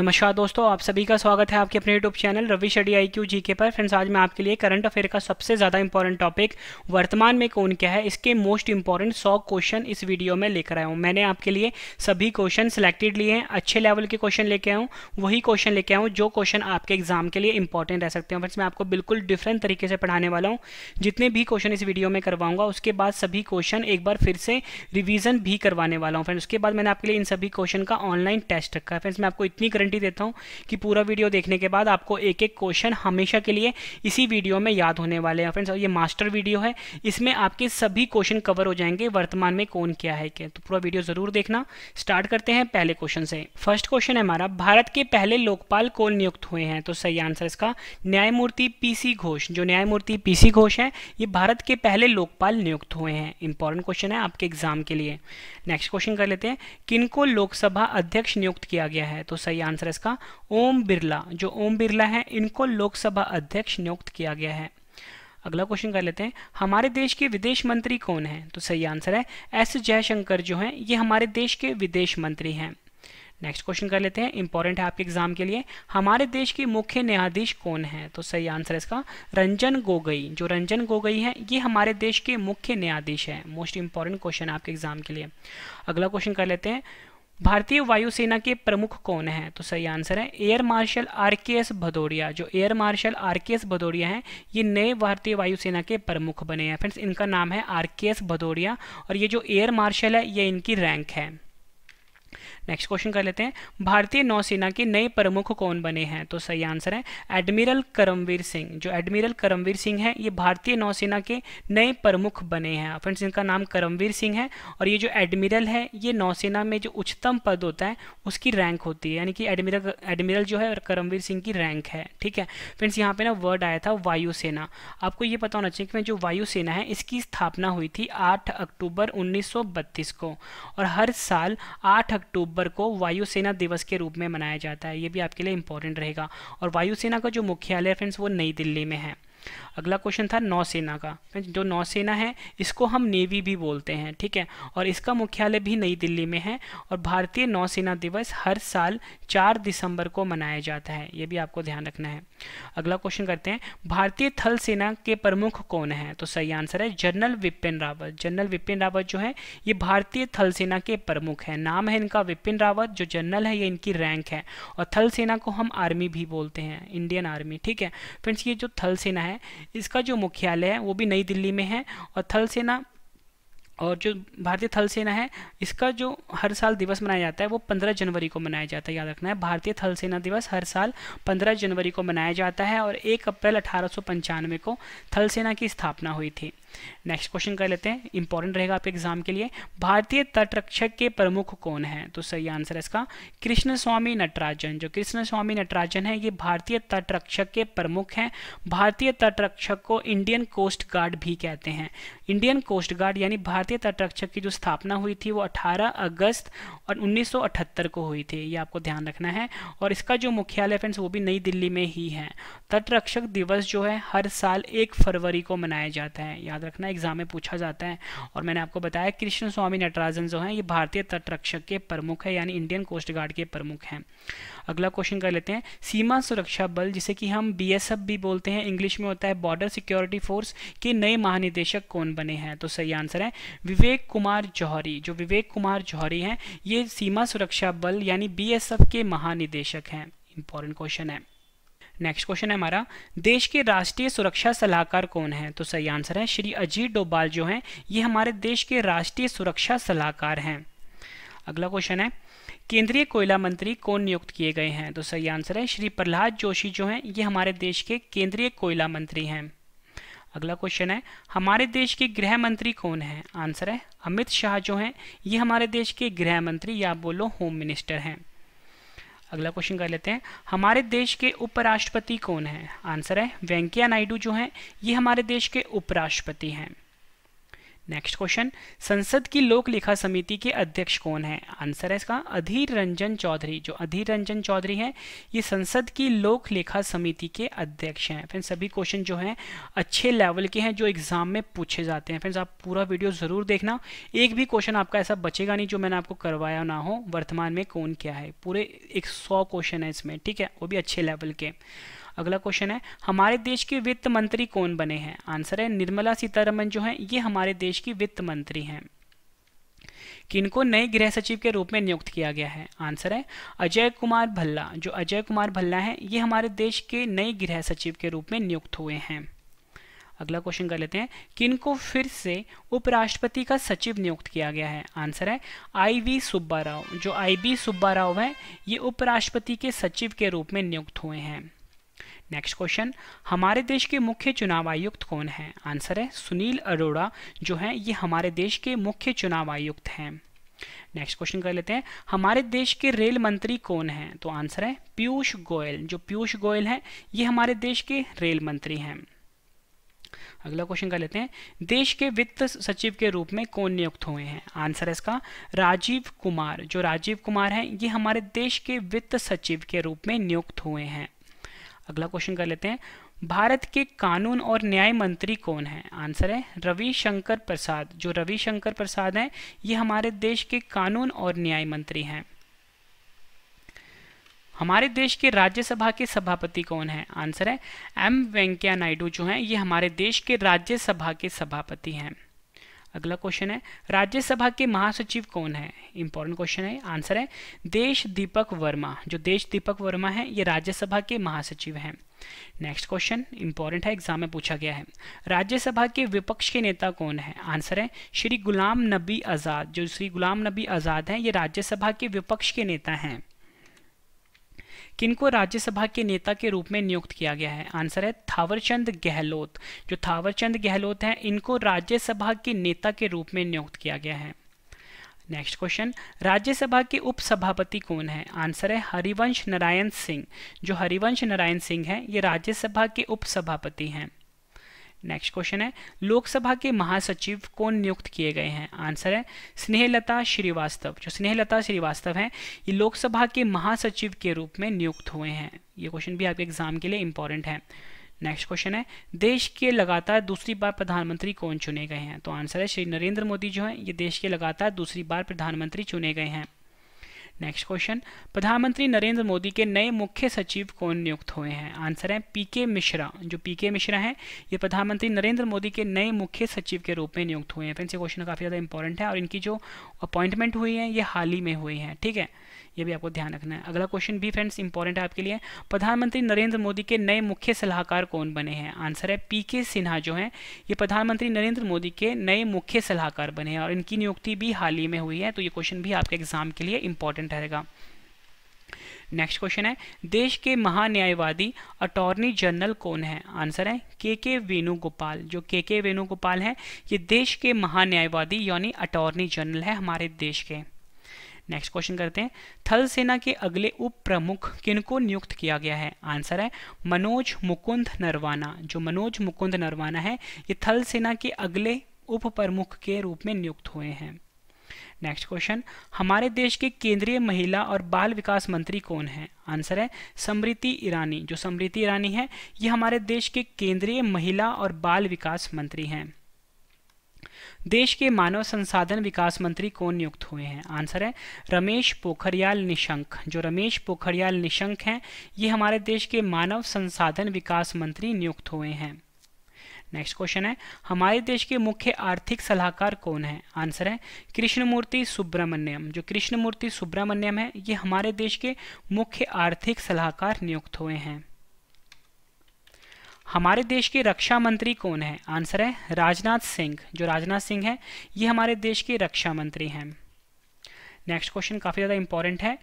नमस्कार दोस्तों आप सभी का स्वागत है आपके अपने YouTube channel Ravi study I Q G K पर फ्रेंड्स आज मैं आपके लिए करंट अफेयर का सबसे ज़्यादा इंपॉर्टेंट टॉपिक वर्तमान में कौन क्या है इसके मोस्ट इंपॉर्टेंट 100 क्वेश्चन इस वीडियो में लेकर आया हूँ मैंने आपके लिए सभी क्वेश्चन सिलेक्टेड लिए हैं अच्छे लेवल के क्वेश्चन लेके हूँ वही क्वेश्चन लेके आऊँ जो क्वेश्चन आपके एग्जाम के लिए इंपॉर्टेंट रह सकते हैं फ्रेंड्स मैं आपको बिल्कुल डिफरेंट तरीके से पढ़ाने वाला हूँ जितने भी क्वेश्चन इस वीडियो में करवाऊंगा उसके बाद सभी क्वेश्चन एक बार फिर से रिविजन भी करवाने वाला हूँ फ्रेंड्स उसके बाद मैंने आपके लिए इन सभी क्वेश्चन का ऑनलाइन टेस्ट रखा है फ्रेंड्स मैं आपको इतनी करंट गारंटी देता हूँ कि पूरा वीडियो देखने के बाद आपको एक एक क्वेश्चन हमेशा के लिए इसी वीडियो में याद होने वाले हैं फ्रेंड्स ये मास्टर वीडियो है इसमें आपके सभी क्वेश्चन कवर हो जाएंगे वर्तमान में कौन क्या है क्या तो पूरा वीडियो ज़रूर देखना स्टार्ट करते हैं पहले क्वेश्चन से फर्स्ट क्वेश्चन है हमारा भारत के पहले लोकपाल कौन नियुक्त हुए हैं तो सही आंसर इसका न्यायमूर्ति पीसी घोष जो न्यायमूर्ति पीसी घोष है ये भारत के पहले लोकपाल नियुक्त हुए हैं इंपॉर्टेंट क्वेश्चन है आपके एग्जाम के लिए नेक्स्ट क्वेश्चन कर लेते हैं किनको लोकसभा अध्यक्ष नियुक्त किया गया है तो सही आंसर आंसर है इसका ओम बिरला जो ओम बिरला है इनको लोकसभा अध्यक्ष नियुक्त किया गया है अगला क्वेश्चन कर लेते हैं हमारे देश के विदेश मंत्री कौन है तो सही आंसर है एस जयशंकर जो है ये हमारे देश के विदेश मंत्री हैं नेक्स्ट क्वेश्चन कर लेते हैं इंपॉर्टेंट है आपके एग्जाम के लिए हमारे देश के मुख्य न्यायाधीश कौन है तो सही आंसर है इसका रंजन गोगई जो रंजन गोगई है ये हमारे देश के मुख्य न्यायाधीश है मोस्ट इंपॉर्टेंट क्वेश्चन आपके एग्जाम के लिए अगला क्वेश्चन कर लेते हैं भारतीय वायुसेना के प्रमुख कौन हैं तो सही आंसर है air marshal R K S Bhadauria जो air marshal R K S Bhadauria हैं ये नए भारतीय वायुसेना के प्रमुख बने हैं फ्रेंड्स इनका नाम है आर के एस भदौरिया और ये जो एयर मार्शल है ये इनकी रैंक है नेक्स्ट क्वेश्चन कर लेते हैं भारतीय नौसेना के नए प्रमुख कौन बने हैं तो सही आंसर है एडमिरल करमवीर सिंह जो एडमिरल करमवीर सिंह है ये भारतीय नौसेना के नए प्रमुख बने हैं फ्रेंड्स इनका नाम करमवीर सिंह है और ये जो एडमिरल है ये नौसेना में जो उच्चतम पद होता है उसकी रैंक होती है यानी कि एडमिरल एडमिरल जो है और करमवीर सिंह की रैंक है ठीक है फ्रेंड्स यहाँ पे ना वर्ड आया था वायुसेना आपको ये पता होना चाहिए कि जो वायुसेना है इसकी स्थापना हुई थी आठ अक्टूबर उन्नीस को और हर साल आठ अक्टूबर अक्टूबर को वायुसेना दिवस के रूप में मनाया जाता है ये भी आपके लिए इंपॉर्टेंट रहेगा और वायुसेना का जो मुख्यालय है फ्रेंड्स वो नई दिल्ली में है अगला क्वेश्चन था नौसेना का जो नौसेना है इसको हम नेवी भी बोलते हैं ठीक है और इसका मुख्यालय भी नई दिल्ली में है और भारतीय नौसेना दिवस हर साल चार दिसंबर को मनाया जाता है ये भी आपको ध्यान रखना है अगला क्वेश्चन करते हैं भारतीय थल सेना के प्रमुख कौन है तो सही आंसर है जनरल विपिन रावत जनरल विपिन रावत जो है ये भारतीय थल सेना के प्रमुख है नाम है इनका विपिन रावत जो जनरल है ये इनकी रैंक है और थल सेना को हम आर्मी भी बोलते हैं इंडियन आर्मी ठीक है फ्रेंड्स ये जो थल सेना है है इसका जो मुख्यालय है वो भी नई दिल्ली में है और थल सेना और जो भारतीय थल सेना है इसका जो हर साल दिवस मनाया जाता है वो 15 जनवरी को मनाया जाता है याद रखना है भारतीय थल सेना दिवस हर साल 15 जनवरी को मनाया जाता है और 1 अप्रैल अठारह को थल सेना की स्थापना हुई थी नेक्स्ट क्वेश्चन कर लेते हैं इंपॉर्टेंट रहेगा आपके एग्जाम के लिए भारतीय तटरक्षक के प्रमुख कौन है तो सही आंसर है इसका कृष्ण स्वामी नटराजन जो कृष्ण स्वामी नटराजन है ये भारतीय तटरक्षक के प्रमुख हैं भारतीय तटरक्षक को इंडियन कोस्ट गार्ड भी कहते हैं इंडियन कोस्ट गार्ड यानी भारतीय तटरक्षक की जो स्थापना हुई थी वो अठारह अगस्त और उन्नीस को हुई थी ये आपको ध्यान रखना है और इसका जो मुख्यालय फ्रेंड्स वो भी नई दिल्ली में ही है तटरक्षक दिवस जो है हर साल एक फरवरी को मनाया जाता है याद याद रखना एग्जाम में पूछा जाता है और मैंने आपको बताया कृष्ण स्वामी नटराजन जो हैं ये भारतीय तटरक्षक के प्रमुख है यानी इंडियन कोस्ट गार्ड के प्रमुख हैं अगला क्वेश्चन कर लेते हैं सीमा सुरक्षा बल जिसे कि हम बी भी बोलते हैं इंग्लिश में होता है बॉर्डर सिक्योरिटी फोर्स के नए महानिदेशक कौन बने हैं तो सही आंसर है विवेक कुमार जौहरी जो विवेक कुमार जौहरी हैं ये सीमा सुरक्षा बल यानी बी के महानिदेशक हैं इंपॉर्टेंट क्वेश्चन है नेक्स्ट क्वेश्चन है हमारा देश के राष्ट्रीय सुरक्षा सलाहकार कौन है तो सही आंसर है श्री अजीत डोभाल जो हैं ये हमारे देश के राष्ट्रीय सुरक्षा सलाहकार हैं अगला क्वेश्चन है केंद्रीय कोयला मंत्री कौन नियुक्त किए गए हैं तो सही आंसर है श्री प्रहलाद जोशी जो हैं ये हमारे देश के केंद्रीय कोयला मंत्री हैं अगला क्वेश्चन है हमारे देश के गृह मंत्री कौन है आंसर है अमित शाह जो हैं ये हमारे देश के गृह मंत्री या बोलो होम मिनिस्टर हैं अगला क्वेश्चन कर लेते हैं हमारे देश के उपराष्ट्रपति कौन है आंसर है वेंकैया नायडू जो हैं ये हमारे देश के उपराष्ट्रपति हैं नेक्स्ट क्वेश्चन संसद की लोक लेखा समिति के अध्यक्ष कौन है आंसर है इसका अधीर रंजन चौधरी जो अधीर रंजन चौधरी है ये संसद की लोक लेखा समिति के अध्यक्ष हैं फ्रेंड्स सभी क्वेश्चन जो हैं अच्छे लेवल के हैं जो एग्जाम में पूछे जाते हैं फ्रेंड्स आप पूरा वीडियो ज़रूर देखना एक भी क्वेश्चन आपका ऐसा बचेगा नहीं जो मैंने आपको करवाया ना हो वर्तमान में कौन क्या है पूरे एक सौ क्वेश्चन है इसमें ठीक है वो भी अच्छे लेवल के अगला क्वेश्चन है हमारे देश के वित्त मंत्री कौन बने हैं आंसर है निर्मला सीतारमन जो है ये हमारे देश की वित्त मंत्री हैं किनको नए गृह सचिव के रूप में नियुक्त किया गया है आंसर है अजय कुमार भल्ला जो अजय कुमार भल्ला है ये हमारे देश के नए गृह सचिव के रूप में नियुक्त हुए हैं अगला क्वेश्चन कर लेते हैं किन को फिर से उपराष्ट्रपति का सचिव नियुक्त किया गया है आंसर है आई वी सुब्बा राव जो आई बी सुब्बा राव है ये उपराष्ट्रपति के सचिव के रूप में नियुक्त हुए हैं नेक्स्ट क्वेश्चन हमारे देश के मुख्य चुनाव आयुक्त कौन है आंसर है सुनील अरोड़ा जो है ये हमारे देश के मुख्य चुनाव आयुक्त हैं नेक्स्ट क्वेश्चन कर लेते हैं हमारे देश के रेल मंत्री कौन हैं तो आंसर है पीयूष गोयल जो पीयूष गोयल हैं ये हमारे देश के रेल मंत्री हैं अगला क्वेश्चन कर लेते हैं देश के वित्त सचिव के रूप में कौन नियुक्त हुए हैं आंसर है इसका राजीव कुमार जो राजीव कुमार हैं ये हमारे देश के वित्त सचिव के रूप में नियुक्त हुए हैं अगला क्वेश्चन कर लेते हैं भारत के कानून और न्याय मंत्री कौन है आंसर है रविशंकर प्रसाद जो रविशंकर प्रसाद हैं ये हमारे देश के कानून और न्याय मंत्री हैं हमारे देश के राज्यसभा के सभापति कौन है आंसर है एम वेंकैया नायडू जो हैं ये हमारे देश के राज्यसभा के सभापति हैं अगला क्वेश्चन है राज्यसभा के महासचिव कौन है इंपॉर्टेंट क्वेश्चन है आंसर है देश दीपक वर्मा जो देश दीपक वर्मा है ये राज्यसभा के महासचिव हैं नेक्स्ट क्वेश्चन इंपॉर्टेंट है एग्जाम में पूछा गया है राज्यसभा के विपक्ष के नेता कौन है आंसर है श्री गुलाम नबी आज़ाद जो श्री गुलाम नबी आज़ाद हैं ये राज्यसभा के विपक्ष के नेता हैं किनको राज्यसभा के नेता के रूप में नियुक्त किया गया है आंसर है थावरचंद गहलोत जो थावरचंद गहलोत हैं इनको राज्यसभा के नेता के रूप में नियुक्त किया गया है नेक्स्ट क्वेश्चन राज्यसभा के उपसभापति कौन है आंसर है हरिवंश नारायण सिंह जो हरिवंश नारायण सिंह हैं ये राज्यसभा के उपसभापति हैं नेक्स्ट क्वेश्चन है लोकसभा के महासचिव कौन नियुक्त किए गए हैं आंसर है स्नेहलता श्रीवास्तव जो स्नेहलता श्रीवास्तव हैं ये लोकसभा के महासचिव के रूप में नियुक्त हुए हैं ये क्वेश्चन भी आपके एग्जाम के लिए इंपॉर्टेंट है नेक्स्ट क्वेश्चन है देश के लगातार दूसरी बार प्रधानमंत्री कौन चुने गए हैं तो आंसर है श्री नरेंद्र मोदी जो है ये देश के लगातार दूसरी बार प्रधानमंत्री चुने गए हैं नेक्स्ट क्वेश्चन प्रधानमंत्री नरेंद्र मोदी के नए मुख्य सचिव कौन नियुक्त हुए हैं आंसर है पीके मिश्रा जो पीके मिश्रा हैं ये प्रधानमंत्री नरेंद्र मोदी के नए मुख्य सचिव के रूप में नियुक्त हुए हैं फ्रेंड्स ये क्वेश्चन काफ़ी ज़्यादा इंपॉर्टेंट है और इनकी जो अपॉइंटमेंट हुई है ये हाल ही में हुई है ठीक है ये भी आपको ध्यान रखना है अगला क्वेश्चन भी फ्रेंड्स इंपॉर्टेंट है आपके लिए प्रधानमंत्री नरेंद्र मोदी के नए मुख्य सलाहकार कौन बने हैं आंसर है पी के सिन्हा जो हैं ये प्रधानमंत्री नरेंद्र मोदी के नए मुख्य सलाहकार बने हैं और इनकी नियुक्ति भी हाल ही में हुई है तो ये क्वेश्चन भी आपके एग्जाम के लिए इंपॉर्टेंट रहेगा नेक्स्ट क्वेश्चन है देश के महान्यायवादी अटॉर्नी जनरल कौन है आंसर है के के वेणुगोपाल जो के के वेणुगोपाल है ये देश के महान्यायवादी यानी अटॉर्नी जनरल है हमारे देश के नेक्स्ट क्वेश्चन करते हैं थल सेना के अगले उप प्रमुख किनको नियुक्त किया गया है आंसर है मनोज मुकुंद नरवाना जो मनोज मुकुंद नरवाना है ये थल सेना के अगले उप प्रमुख के रूप में नियुक्त हुए हैं नेक्स्ट क्वेश्चन हमारे देश के केंद्रीय महिला और बाल विकास मंत्री कौन है आंसर है समृति ईरानी जो समृति ईरानी है ये हमारे देश के केंद्रीय महिला और बाल विकास मंत्री हैं देश के मानव संसाधन विकास मंत्री कौन नियुक्त हुए हैं आंसर है रमेश पोखरियाल निशंक जो रमेश पोखरियाल निशंक हैं ये हमारे देश के मानव संसाधन विकास मंत्री नियुक्त हुए हैं नेक्स्ट क्वेश्चन है हमारे देश के मुख्य आर्थिक सलाहकार कौन है आंसर है कृष्णमूर्ति सुब्रमण्यम जो कृष्णमूर्ति सुब्रमण्यम है ये हमारे देश के मुख्य आर्थिक सलाहकार नियुक्त हुए हैं हमारे देश के रक्षा मंत्री कौन है आंसर है राजनाथ सिंह जो राजनाथ सिंह है ये हमारे देश के रक्षा मंत्री हैं नेक्स्ट क्वेश्चन काफ़ी ज़्यादा इंपॉर्टेंट है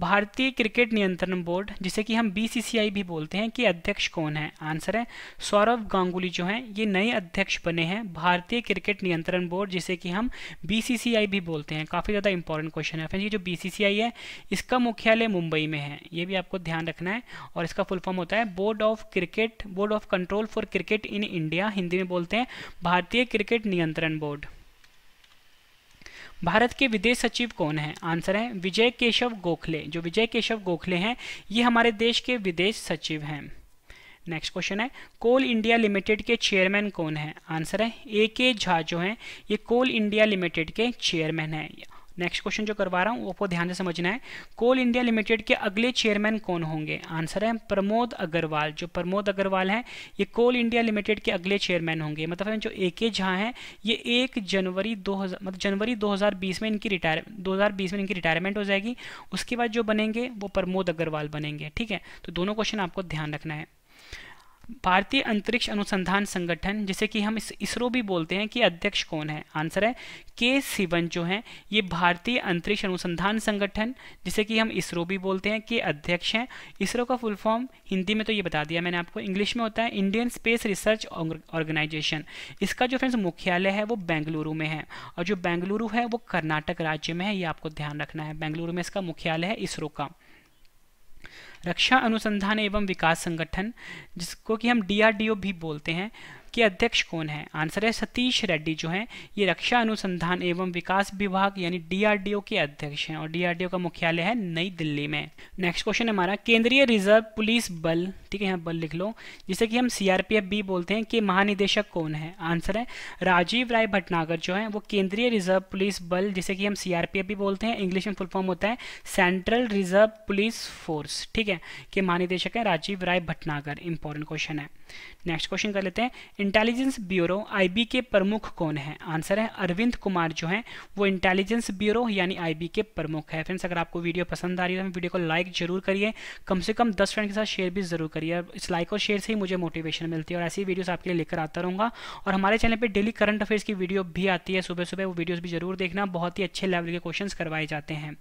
भारतीय क्रिकेट नियंत्रण बोर्ड जिसे कि हम बीसीसीआई भी बोलते हैं कि अध्यक्ष कौन है आंसर है सौरव गांगुली जो हैं ये नए अध्यक्ष बने हैं भारतीय क्रिकेट नियंत्रण बोर्ड जिसे कि हम बीसीसीआई भी बोलते हैं काफ़ी ज़्यादा इंपॉर्टेंट क्वेश्चन है फ्रेंड्स ये जो बीसीसीआई है इसका मुख्यालय मुंबई में है ये भी आपको ध्यान रखना है और इसका फुल फॉर्म होता है board of cricket board of control for cricket in India Hindi में बोलते हैं भारतीय क्रिकेट नियंत्रण बोर्ड भारत के विदेश सचिव कौन है आंसर है विजय केशव गोखले जो विजय केशव गोखले हैं ये हमारे देश के विदेश सचिव हैं नेक्स्ट क्वेश्चन है कोल इंडिया लिमिटेड के चेयरमैन कौन है आंसर है ए के झा जो हैं ये कोल इंडिया लिमिटेड के चेयरमैन हैं नेक्स्ट क्वेश्चन जो करवा रहा हूँ वो ध्यान से समझना है कोल इंडिया लिमिटेड के अगले चेयरमैन कौन होंगे आंसर है प्रमोद अग्रवाल जो प्रमोद अग्रवाल हैं ये कोल इंडिया लिमिटेड के अगले चेयरमैन होंगे मतलब जो ए के झा हैं ये एक जनवरी 2000 मतलब जनवरी 2020 में इनकी रिटायर 2020 में इनकी रिटायरमेंट हो जाएगी उसके बाद जो बनेंगे वो प्रमोद अग्रवाल बनेंगे ठीक है तो दोनों क्वेश्चन आपको ध्यान रखना है भारतीय अंतरिक्ष अनुसंधान संगठन जिसे कि हम इसरो भी बोलते हैं कि अध्यक्ष कौन है आंसर है के सिवन जो हैं ये भारतीय अंतरिक्ष अनुसंधान संगठन जिसे कि हम इसरो भी बोलते हैं के अध्यक्ष हैं इसरो का फुल फॉर्म हिंदी में तो ये बता दिया मैंने आपको इंग्लिश में होता है इंडियन स्पेस रिसर्च ऑर्गेनाइजेशन इसका जो फ्रेंड्स मुख्यालय है वो बेंगलुरु में है और जो बेंगलुरु है वो कर्नाटक राज्य में है ये आपको ध्यान रखना है बेंगलुरु में इसका मुख्यालय है इसरो का रक्षा अनुसंधान एवं विकास संगठन जिसको कि हम डीआरडीओ भी बोलते हैं के अध्यक्ष कौन है आंसर है सतीश रेड्डी जो है ये रक्षा अनुसंधान एवं विकास विभाग यानी डीआरडीओ के अध्यक्ष हैं और डीआरडीओ का मुख्यालय है नई दिल्ली में नेक्स्ट क्वेश्चन हमारा केंद्रीय रिजर्व पुलिस बल ठीक है यहाँ बल लिख लो जिसे कि हम सीआरपीएफ बी बोलते हैं कि महानिदेशक कौन है आंसर है राजीव राय भटनागर जो है वो केंद्रीय रिजर्व पुलिस बल जिसे कि हम सीआरपीएफ भी बोलते हैं इंग्लिश में फुल फॉर्म होता है सेंट्रल रिजर्व पुलिस फोर्स ठीक है के महानिदेशक है राजीव राय भटनागर इंपॉर्टेंट क्वेश्चन है नेक्स्ट क्वेश्चन कर लेते हैं इंटेलिजेंस ब्यूरो आईबी के प्रमुख कौन है आंसर है अरविंद कुमार जो है वो इंटेलिजेंस ब्यूरो यानी आईबी के प्रमुख है फ्रेंड्स अगर आपको वीडियो पसंद आ रही है तो वीडियो को लाइक जरूर करिए कम से कम दस फ्रेंड के साथ शेयर भी जरूर करिए इस लाइक और शेयर से ही मुझे मोटिवेशन मिलती है और ऐसी वीडियोज आपके लिए लेकर आता रहूँगा और हमारे चैनल पर डेली करंट अफेयर्स की वीडियो भी आती है सुबह सुबह वो वीडियोज़ भी जरूर देखना बहुत ही अच्छे लेवल के क्वेश्चन करवाए जाते हैं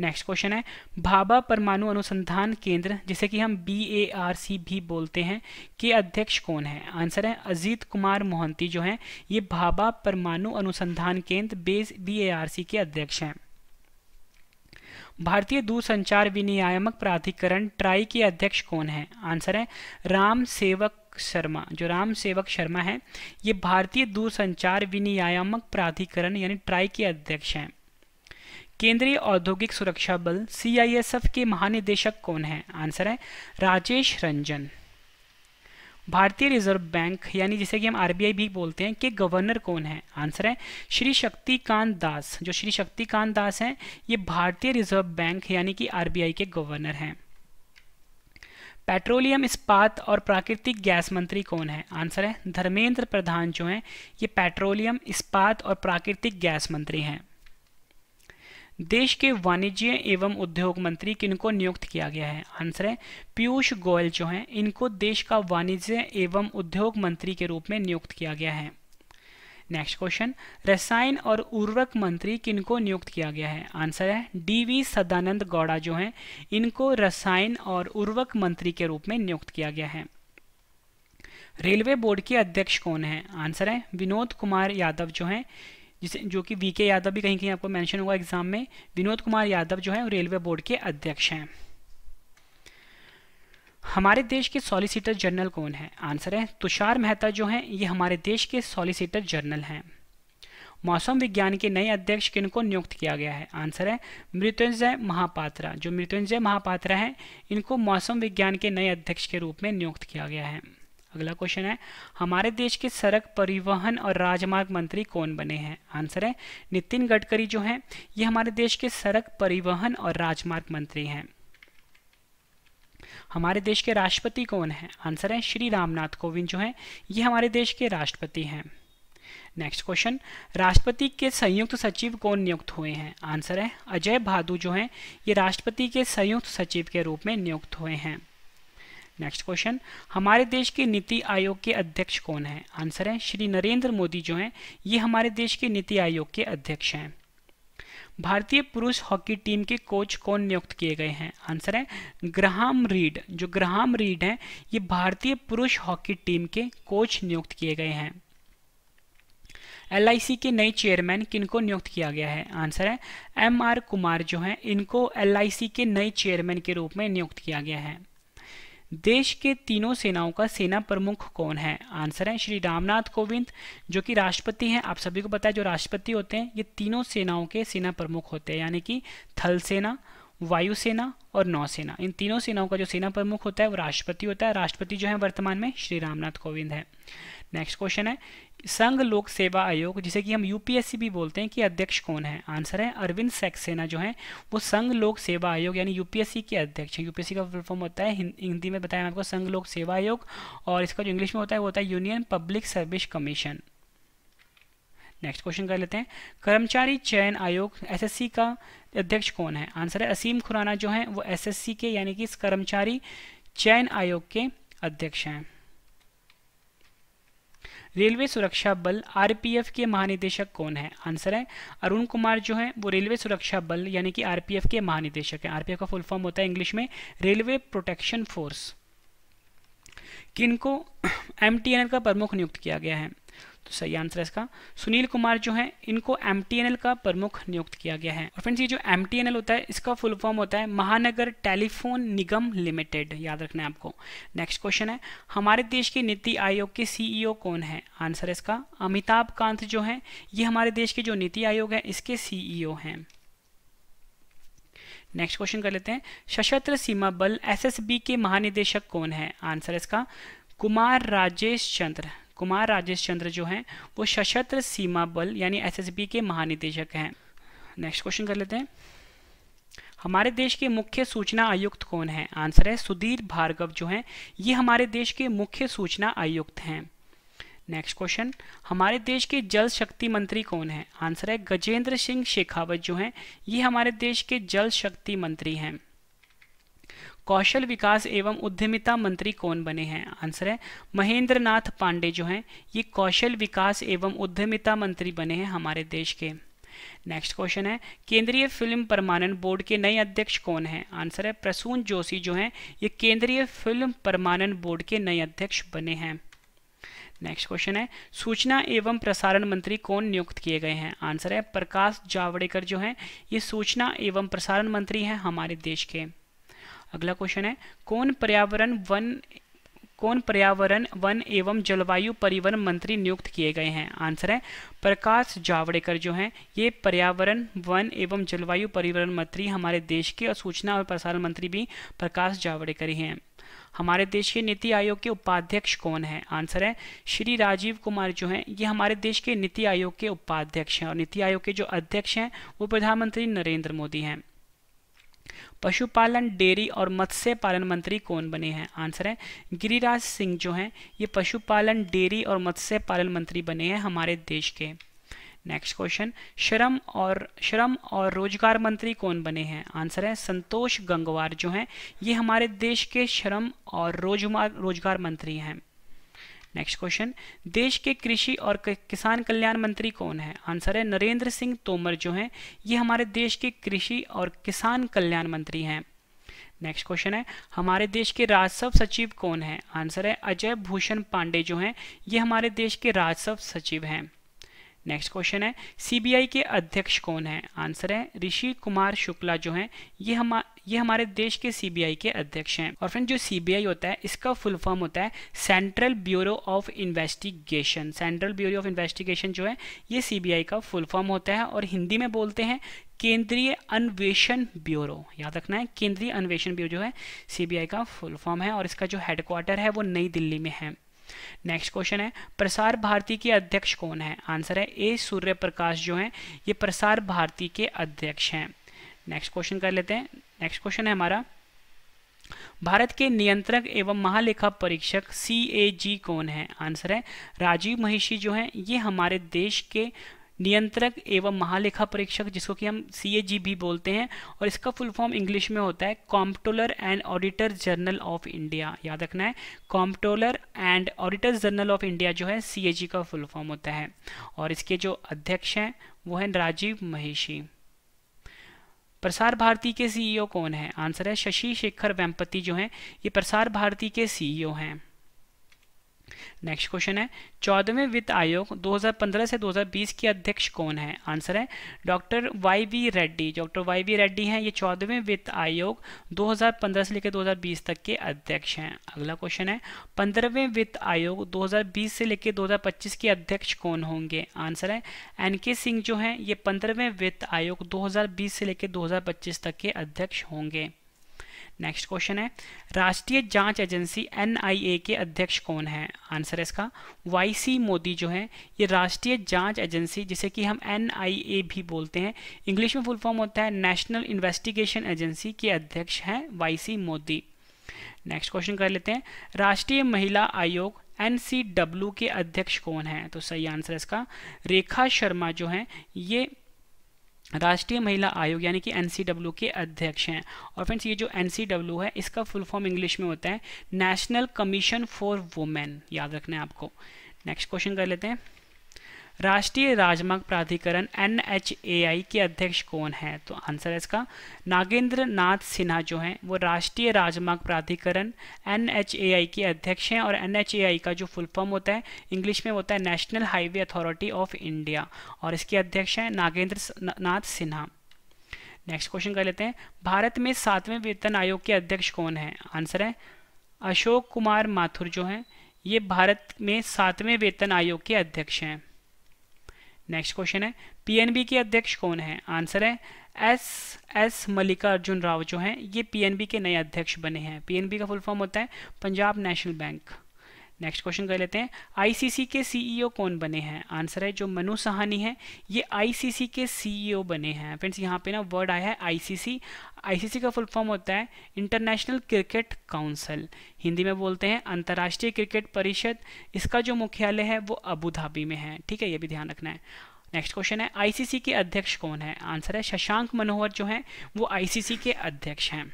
नेक्स्ट क्वेश्चन है भाभा परमाणु अनुसंधान केंद्र जिसे कि हम बी भी बोलते हैं के अध्यक्ष कौन है आंसर है अजीत कुमार मोहंती जो हैं ये भाभा परमाणु अनुसंधान केंद्र बेस बी के अध्यक्ष हैं भारतीय दूरसंचार विनियामक प्राधिकरण ट्राई के अध्यक्ष कौन है आंसर है राम सेवक शर्मा जो राम सेवक शर्मा है ये भारतीय दूरसंचार विनियामक प्राधिकरण यानी ट्राई के अध्यक्ष हैं केंद्रीय औद्योगिक सुरक्षा बल सीआईएसएफ के महानिदेशक कौन है आंसर है राजेश रंजन भारतीय रिजर्व बैंक यानी जिसे कि हम आरबीआई भी बोलते हैं के गवर्नर कौन है आंसर है श्री शक्तिकांत दास जो श्री शक्तिकांत दास हैं ये भारतीय रिजर्व बैंक यानी कि आरबीआई के गवर्नर हैं पेट्रोलियम इस्पात और प्राकृतिक गैस मंत्री कौन है आंसर है धर्मेंद्र प्रधान जो हैं ये पेट्रोलियम इस्पात और प्राकृतिक गैस मंत्री हैं देश के वाणिज्य एवं उद्योग मंत्री किनको नियुक्त किया गया है आंसर है पीयूष गोयल जो हैं इनको देश का वाणिज्य एवं उद्योग मंत्री के रूप में नियुक्त किया गया है नेक्स्ट क्वेश्चन रसायन और उर्वरक मंत्री किनको नियुक्त किया गया है आंसर है डीवी सदानंद गौड़ा जो हैं इनको रसायन और उर्वरक मंत्री के रूप में नियुक्त किया गया है रेलवे बोर्ड के अध्यक्ष कौन है आंसर है विनोद कुमार यादव जो हैं जिसे जो कि वी के यादव भी कहीं कहीं आपको मेंशन होगा एग्जाम में विनोद कुमार यादव जो हैं रेलवे बोर्ड के अध्यक्ष हैं हमारे देश के सॉलिसिटर जनरल कौन है आंसर है तुषार मेहता जो हैं ये हमारे देश के सॉलिसिटर जनरल हैं मौसम विज्ञान के नए अध्यक्ष किन को नियुक्त किया गया है आंसर है मृत्युंजय महापात्रा जो मृत्युंजय महापात्रा हैं इनको मौसम विज्ञान के नए अध्यक्ष के रूप में नियुक्त किया गया है अगला क्वेश्चन है हमारे देश के सड़क परिवहन और राजमार्ग मंत्री कौन बने हैं आंसर है नितिन गडकरी जो हैं ये हमारे देश के सड़क परिवहन और राजमार्ग मंत्री हैं हमारे देश के राष्ट्रपति कौन है आंसर है श्री रामनाथ कोविंद जो हैं ये हमारे देश के राष्ट्रपति हैं नेक्स्ट क्वेश्चन राष्ट्रपति के संयुक्त सचिव कौन नियुक्त हुए हैं आंसर है अजय भादु जो हैं ये राष्ट्रपति के संयुक्त सचिव के रूप में नियुक्त हुए हैं नेक्स्ट क्वेश्चन हमारे देश के नीति आयोग के अध्यक्ष कौन है आंसर है श्री नरेंद्र मोदी जो हैं ये हमारे देश के नीति आयोग के अध्यक्ष हैं भारतीय पुरुष हॉकी टीम के कोच कौन नियुक्त किए गए हैं आंसर है ग्राहम रीड जो ग्राहम रीड हैं ये भारतीय पुरुष हॉकी टीम के कोच नियुक्त किए गए हैं एल के नए चेयरमैन किनको नियुक्त किया गया है आंसर है एम आर कुमार जो हैं इनको एल के नए चेयरमैन के रूप में नियुक्त किया गया है देश के तीनों सेनाओं का सेना प्रमुख कौन है आंसर है श्री रामनाथ कोविंद जो कि राष्ट्रपति हैं आप सभी को पता है जो राष्ट्रपति होते हैं ये तीनों सेनाओं के सेना प्रमुख होते हैं यानी कि थल सेना वायुसेना और नौसेना इन तीनों सेनाओं का जो सेना प्रमुख होता है वो राष्ट्रपति होता है राष्ट्रपति जो है वर्तमान में श्री रामनाथ कोविंद है नेक्स्ट क्वेश्चन है संघ लोक सेवा आयोग जिसे कि हम यूपीएससी भी बोलते हैं कि अध्यक्ष कौन है आंसर है अरविंद सक्सेना जो है वो संघ लोक सेवा आयोग यानी यूपीएससी के अध्यक्ष हैं यूपीएससी का फुल फॉर्म होता है हिंदी में बताया आपको संघ लोक सेवा आयोग और इसका जो इंग्लिश में होता है वो होता है Union Public Service Commission next question कर लेते हैं कर्मचारी चयन आयोग एसएससी का अध्यक्ष कौन है आंसर है असीम खुराना जो है वो एसएससी के यानी कि कर्मचारी चयन आयोग के अध्यक्ष हैं रेलवे सुरक्षा बल आरपीएफ के महानिदेशक कौन है आंसर है अरुण कुमार जो है वो रेलवे सुरक्षा बल यानी कि आरपीएफ के महानिदेशक हैं आरपीएफ का फुल फॉर्म होता है इंग्लिश में रेलवे प्रोटेक्शन फोर्स किनको एम का प्रमुख नियुक्त किया गया है तो सही आंसर है इसका सुनील कुमार जो है इनको एम का प्रमुख नियुक्त किया गया है और फ्रेंड्स ये जो एम होता है इसका फुल फॉर्म होता है महानगर टेलीफोन निगम लिमिटेड याद रखना है आपको नेक्स्ट क्वेश्चन है हमारे देश के नीति आयोग के सीईओ e कौन है आंसर है इसका अमिताभ कांत जो है ये हमारे देश के जो नीति आयोग है इसके सीईओ e हैं नेक्स्ट क्वेश्चन कर लेते हैं सशस्त्र सीमा बल एसएसबी के महानिदेशक कौन है आंसर इसका कुमार राजेश चंद्र कुमार राजेश चंद्र जो हैं वो सशस्त्र सीमा बल यानी एसएसबी के महानिदेशक हैं नेक्स्ट क्वेश्चन कर लेते हैं हमारे देश के मुख्य सूचना आयुक्त कौन है आंसर है सुधीर भार्गव जो हैं ये हमारे देश के मुख्य सूचना आयुक्त हैं नेक्स्ट क्वेश्चन हमारे देश के जल शक्ति मंत्री कौन है आंसर है गजेंद्र सिंह शेखावत जो हैं ये हमारे देश के जल शक्ति मंत्री हैं कौशल विकास एवं उद्यमिता मंत्री कौन बने हैं आंसर है महेंद्र नाथ पांडे जो हैं ये कौशल विकास एवं उद्यमिता मंत्री बने हैं हमारे देश के नेक्स्ट क्वेश्चन है केंद्रीय फिल्म परमानन बोर्ड के नए अध्यक्ष कौन हैं आंसर है प्रसून जोशी जो हैं ये केंद्रीय फिल्म परमानन बोर्ड के नए अध्यक्ष बने हैं नेक्स्ट क्वेश्चन है सूचना एवं प्रसारण मंत्री कौन नियुक्त किए गए हैं आंसर है प्रकाश जावड़ेकर जो हैं ये सूचना एवं प्रसारण मंत्री हैं हमारे देश के अगला क्वेश्चन है कौन पर्यावरण वन कौन पर्यावरण वन एवं जलवायु परिवहन मंत्री नियुक्त किए गए हैं आंसर है प्रकाश जावड़ेकर जो हैं ये पर्यावरण वन एवं जलवायु परिवहन मंत्री हमारे देश के और सूचना और प्रसारण मंत्री भी प्रकाश जावड़ेकर ही हैं हमारे देश के नीति आयोग के उपाध्यक्ष कौन है आंसर है श्री राजीव कुमार जो हैं ये हमारे देश के नीति आयोग के उपाध्यक्ष हैं और नीति आयोग के जो अध्यक्ष हैं वो प्रधानमंत्री नरेंद्र मोदी हैं पशुपालन डेयरी और मत्स्य पालन मंत्री कौन बने हैं आंसर है गिरिराज सिंह जो हैं ये पशुपालन डेयरी और मत्स्य पालन मंत्री बने हैं हमारे देश के नेक्स्ट क्वेश्चन श्रम और श्रम और रोजगार मंत्री कौन बने हैं आंसर है संतोष गंगवार जो हैं ये हमारे देश के श्रम और रोजमार रोजगार मंत्री हैं नेक्स्ट क्वेश्चन देश के कृषि और किसान कल्याण मंत्री कौन है आंसर है नरेंद्र सिंह तोमर जो हैं ये हमारे देश के कृषि और किसान कल्याण मंत्री हैं नेक्स्ट क्वेश्चन है हमारे देश के राजस्व सचिव कौन है आंसर है अजय भूषण पांडे जो हैं ये हमारे देश के राजस्व सचिव हैं नेक्स्ट क्वेश्चन है सीबीआई के अध्यक्ष कौन है आंसर है ऋषि कुमार शुक्ला जो हैं ये हम ये हमारे देश के सीबीआई के अध्यक्ष हैं और फ्रेंड जो सीबीआई होता है इसका फुल फॉर्म होता है central bureau of investigation central bureau of investigation जो है ये सीबीआई का फुल फॉर्म होता है और हिंदी में बोलते हैं केंद्रीय अन्वेषण ब्यूरो याद रखना है केंद्रीय अन्वेषण ब्यूरो जो है सीबीआई का फुल फॉर्म है और इसका जो हेडक्वार्टर है वो नई दिल्ली में है नेक्स्ट क्वेश्चन है प्रसार भारती के अध्यक्ष कौन है आंसर है ए सूर्य प्रकाश जो है ये प्रसार भारती के अध्यक्ष हैं नेक्स्ट क्वेश्चन कर लेते हैं नेक्स्ट क्वेश्चन है हमारा भारत के नियंत्रक एवं महालेखा परीक्षक सी ए जी कौन है आंसर है राजीव महिषी जो है ये हमारे देश के नियंत्रक एवं महालेखा परीक्षक जिसको कि हम सी भी बोलते हैं और इसका फुल फॉर्म इंग्लिश में होता है comptroller and auditor general of India याद रखना है comptroller and auditor general of India जो है सी का फुल फॉर्म होता है और इसके जो अध्यक्ष हैं वो हैं राजीव महेशी प्रसार भारती के सीईओ e कौन है आंसर है शशि शेखर वेम्पति जो हैं ये प्रसार भारती के सीईओ e हैं नेक्स्ट क्वेश्चन है चौदहवें वित्त आयोग 2015 से 2020 के अध्यक्ष कौन है आंसर है doctor Y V Reddy doctor Y V Reddy हैं ये चौदहवें वित्त आयोग 2015 से लेकर 2020 तक के अध्यक्ष हैं अगला क्वेश्चन है पंद्रहवें वित्त आयोग 2020 से लेकर 2025 के अध्यक्ष कौन होंगे आंसर है एन के सिंह जो हैं ये पंद्रहवें वित्त आयोग दो से लेकर दो तक के अध्यक्ष होंगे नेक्स्ट क्वेश्चन है राष्ट्रीय जांच एजेंसी एनआईए के अध्यक्ष कौन है आंसर है इसका वाईसी मोदी जो है ये राष्ट्रीय जांच एजेंसी जिसे कि हम एनआईए भी बोलते हैं इंग्लिश में फुल फॉर्म होता है नेशनल इन्वेस्टिगेशन एजेंसी के अध्यक्ष हैं वाईसी मोदी नेक्स्ट क्वेश्चन कर लेते हैं राष्ट्रीय महिला आयोग एन के अध्यक्ष कौन है तो सही आंसर है इसका रेखा शर्मा जो है ये राष्ट्रीय महिला आयोग यानी कि एन के अध्यक्ष हैं और फ्रेंड्स ये जो एन है इसका फुल फॉर्म इंग्लिश में होता है नेशनल कमीशन फॉर वुमेन याद रखना है आपको नेक्स्ट क्वेश्चन कर लेते हैं राष्ट्रीय राजमार्ग प्राधिकरण एन के अध्यक्ष कौन है तो आंसर है इसका नागेंद्र नाथ सिन्हा जो हैं वो राष्ट्रीय राजमार्ग प्राधिकरण एन के अध्यक्ष हैं और एन का जो फुल फॉर्म होता है इंग्लिश में होता है National Highway Authority of India और इसके अध्यक्ष हैं नागेंद्र नाथ सिन्हा नेक्स्ट क्वेश्चन कर लेते हैं भारत में सातवें वेतन आयोग के अध्यक्ष कौन है आंसर है अशोक कुमार माथुर जो हैं ये भारत में सातवें वेतन आयोग के अध्यक्ष हैं नेक्स्ट क्वेश्चन है पीएनबी के अध्यक्ष कौन है आंसर है एस एस मल्लिकार्जुन राव जो हैं ये पीएनबी के नए अध्यक्ष बने हैं पीएनबी का फुल फॉर्म होता है Punjab National Bank next question कर लेते हैं आईसीसी के सीईओ e कौन बने हैं आंसर है जो मनु सहानी है ये आईसीसी के सीईओ e बने हैं फ्रेंड्स यहाँ पे ना वर्ड आया है आईसीसी आईसीसी का फुल फॉर्म होता है इंटरनेशनल क्रिकेट काउंसिल हिंदी में बोलते हैं अंतर्राष्ट्रीय क्रिकेट परिषद इसका जो मुख्यालय है वो अबू धाबी में है ठीक है ये भी ध्यान रखना है नेक्स्ट क्वेश्चन है आईसीसी के अध्यक्ष कौन है आंसर है शशांक मनोहर जो हैं वो आईसीसी के अध्यक्ष हैं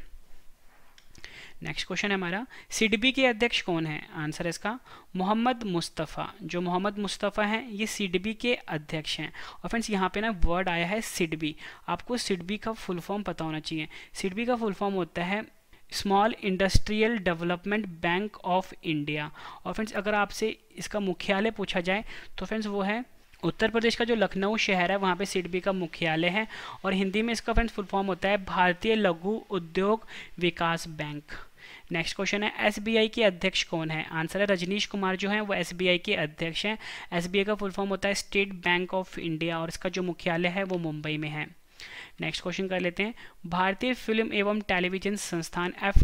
नेक्स्ट क्वेश्चन है हमारा सिडबी के अध्यक्ष कौन है आंसर है इसका मोहम्मद मुस्तफ़ा जो मोहम्मद मुस्तफ़ा हैं ये सिडबी के अध्यक्ष हैं और फ्रेंड्स यहाँ पे ना वर्ड आया है सिडबी आपको सिडबी का फुल फॉर्म पता होना चाहिए सिडबी का फुल फॉर्म होता है Small Industrial Development Bank of India और फ्रेंड्स अगर आपसे इसका मुख्यालय पूछा जाए तो फ्रेंड्स वो है उत्तर प्रदेश का जो लखनऊ शहर है वहाँ पे सिडबी का मुख्यालय है और हिंदी में इसका फ्रेंड्स फुल फॉर्म होता है भारतीय लघु उद्योग विकास बैंक नेक्स्ट क्वेश्चन है एसबीआई के अध्यक्ष कौन है आंसर है रजनीश कुमार जो है वो एसबीआई के अध्यक्ष हैं एसबीआई का फुल फॉर्म होता है स्टेट बैंक ऑफ इंडिया और इसका जो मुख्यालय है वो मुंबई में है नेक्स्ट क्वेश्चन कर लेते हैं भारतीय फिल्म एवं टेलीविजन संस्थान एफ